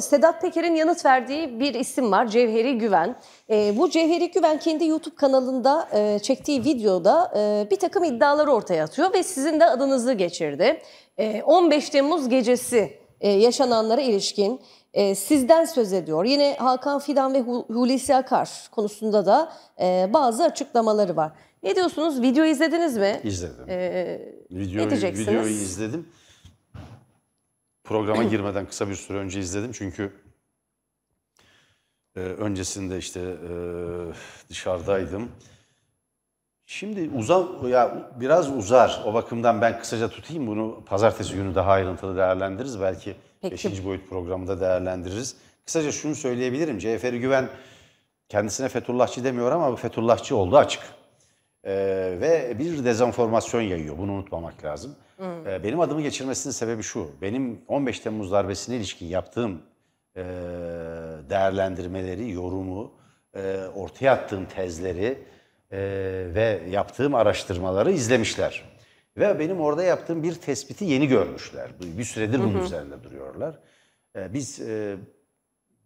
Sedat Peker'in yanıt verdiği bir isim var Cevheri Güven. E, bu Cevheri Güven kendi YouTube kanalında e, çektiği videoda e, bir takım iddiaları ortaya atıyor ve sizin de adınızı geçirdi. E, ee, 15 Temmuz gecesi e, yaşananlara ilişkin e, sizden söz ediyor. Yine Hakan Fidan ve Hulusi Akar konusunda da e, bazı açıklamaları var. Ne diyorsunuz? Video izlediniz mi? İzledim. E, ee, video, ne diyeceksiniz? Videoyu izledim programa girmeden kısa bir süre önce izledim. Çünkü e, öncesinde işte e, dışarıdaydım. Şimdi uzar, ya biraz uzar. O bakımdan ben kısaca tutayım bunu. Pazartesi günü daha ayrıntılı değerlendiririz. Belki 5. boyut programında değerlendiririz. Kısaca şunu söyleyebilirim. CFR Güven kendisine Fethullahçı demiyor ama bu Fethullahçı oldu açık e, ve bir dezenformasyon yayıyor. Bunu unutmamak lazım. Hı. Hmm. E, ee, benim adımı geçirmesinin sebebi şu. Benim 15 Temmuz darbesine ilişkin yaptığım e, değerlendirmeleri, yorumu, e, ortaya attığım tezleri e, ve yaptığım araştırmaları izlemişler. Ve benim orada yaptığım bir tespiti yeni görmüşler. Bir süredir bunun hı hı. üzerinde duruyorlar. E, biz e,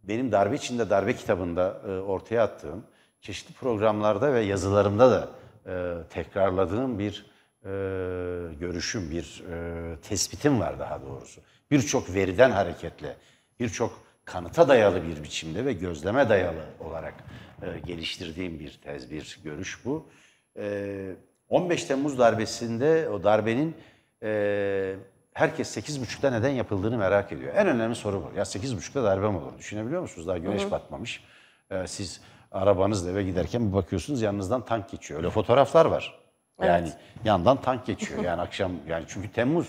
benim darbe içinde darbe kitabında e, ortaya attığım çeşitli programlarda ve yazılarımda da e, tekrarladığım bir e, görüşüm, bir e, tespitim var daha doğrusu. Birçok veriden hareketle, birçok kanıta dayalı bir biçimde ve gözleme dayalı olarak e, geliştirdiğim bir tez, bir görüş bu. E, 15 Temmuz darbesinde o darbenin e, herkes 8.30'da neden yapıldığını merak ediyor. En önemli soru bu. Ya 8.30'da darbe mi olur? Düşünebiliyor musunuz? Daha güneş hı hı. batmamış. E, siz arabanızla eve giderken bir bakıyorsunuz yanınızdan tank geçiyor. Öyle fotoğraflar var. Yani evet. yandan tank geçiyor. Yani akşam yani çünkü Temmuz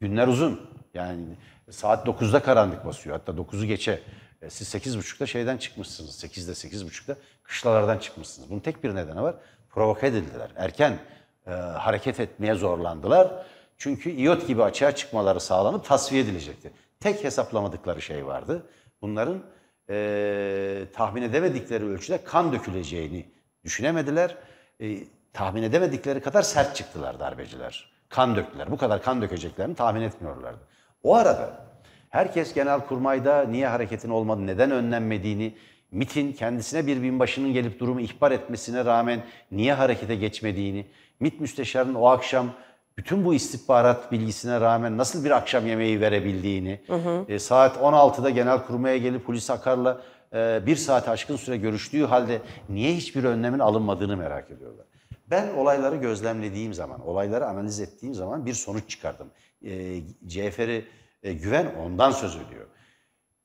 günler uzun. Yani saat 9'da karanlık basıyor. Hatta 9'u geçe e, siz 8.30'da şeyden çıkmışsınız. 8'de 8.30'da kışlalardan çıkmışsınız. Bunun tek bir nedeni var. Provoke edildiler. Erken e, hareket etmeye zorlandılar. Çünkü iot gibi açığa çıkmaları sağlanıp tasfiye edilecekti. Tek hesaplamadıkları şey vardı. Bunların e, tahmin edemedikleri ölçüde kan döküleceğini düşünemediler. E, tahmin edemedikleri kadar sert çıktılar darbeciler. Kan döktüler. Bu kadar kan dökeceklerini tahmin etmiyorlardı. O arada herkes genel kurmayda niye hareketin olmadı, neden önlenmediğini, MIT'in kendisine bir binbaşının gelip durumu ihbar etmesine rağmen niye harekete geçmediğini, MIT müsteşarının o akşam bütün bu istihbarat bilgisine rağmen nasıl bir akşam yemeği verebildiğini, hı hı. E, saat 16'da genel kurmaya gelip polis Akar'la e, bir saat aşkın süre görüştüğü halde niye hiçbir önlemin alınmadığını merak ediyorlar. Ben olayları gözlemlediğim zaman, olayları analiz ettiğim zaman bir sonuç çıkardım. E, Cefer'i e, Güven ondan söz ediyor.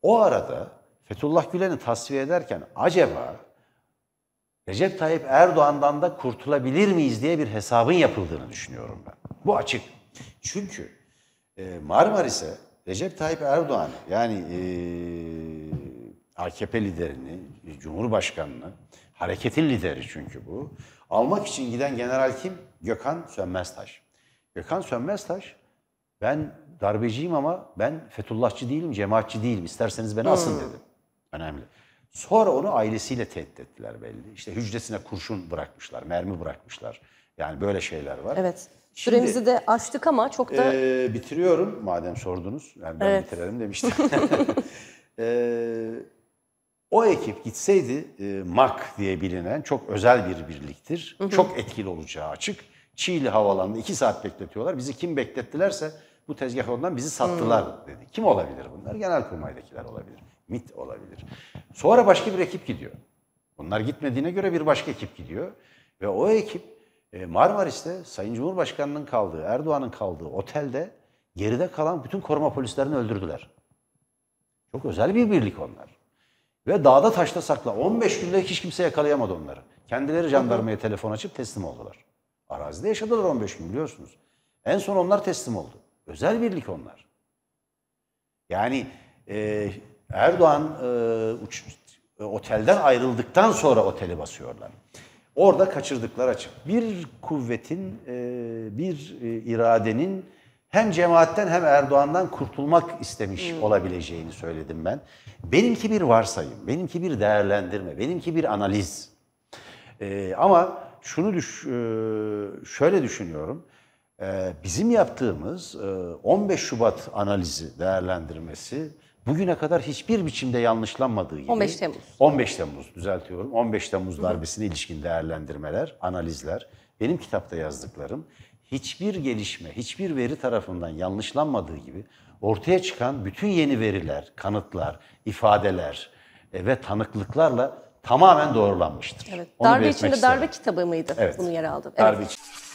O arada Fethullah Gülen'i tasfiye ederken acaba Recep Tayyip Erdoğan'dan da kurtulabilir miyiz diye bir hesabın yapıldığını düşünüyorum ben. Bu açık. Çünkü e, Marmaris'e Recep Tayyip Erdoğan yani e, AKP liderini, Cumhurbaşkanını, hareketin lideri çünkü bu. Almak için giden general kim? Gökhan Sönmeztaş. Gökhan Sönmeztaş ben darbeciyim ama ben Fethullahçı değilim, cemaatçi değilim. İsterseniz beni asın dedi. Önemli. Sonra onu ailesiyle tehdit ettiler belli. İşte hücresine kurşun bırakmışlar, mermi bırakmışlar. Yani böyle şeyler var. Evet. Şimdi, Süremizi de açtık ama çok da... E, bitiriyorum madem sordunuz. Yani ben evet. bitirelim demiştim. e, o ekip gitseydi e, MAK diye bilinen çok özel bir birliktir. Çok etkili olacağı açık. Çiğli havalandı. iki saat bekletiyorlar. Bizi kim beklettilerse bu tezgah ondan bizi sattılar dedi. Kim olabilir bunlar? Genel kurmaydakiler olabilir. MIT olabilir. Sonra başka bir ekip gidiyor. Bunlar gitmediğine göre bir başka ekip gidiyor. Ve o ekip e, Marmaris'te Sayın Cumhurbaşkanı'nın kaldığı, Erdoğan'ın kaldığı otelde geride kalan bütün koruma polislerini öldürdüler. Çok özel bir birlik onlar. Ve dağda taşta sakla. 15 günde hiç kimse yakalayamadı onları. Kendileri jandarmaya telefon açıp teslim oldular. Arazide yaşadılar 15 gün biliyorsunuz. En son onlar teslim oldu. Özel birlik onlar. Yani e, Erdoğan e, uç, e, otelden ayrıldıktan sonra oteli basıyorlar. Orada kaçırdıklar açık. Bir kuvvetin, e, bir e, iradenin hem cemaatten hem Erdoğan'dan kurtulmak istemiş hmm. olabileceğini söyledim ben. Benimki bir varsayım, benimki bir değerlendirme, benimki bir analiz. E, ama şunu düş, şöyle düşünüyorum. bizim yaptığımız 15 Şubat analizi, değerlendirmesi bugüne kadar hiçbir biçimde yanlışlanmadığı gibi 15 Temmuz. 15 Temmuz düzeltiyorum. 15 Temmuz darbesine ilişkin değerlendirmeler, analizler, benim kitapta yazdıklarım hiçbir gelişme, hiçbir veri tarafından yanlışlanmadığı gibi ortaya çıkan bütün yeni veriler, kanıtlar, ifadeler e, ve tanıklıklarla tamamen doğrulanmıştır. Evet. Onu darbe içinde darbe kitabı mıydı evet. bunun yer aldı? Evet. Darbe için.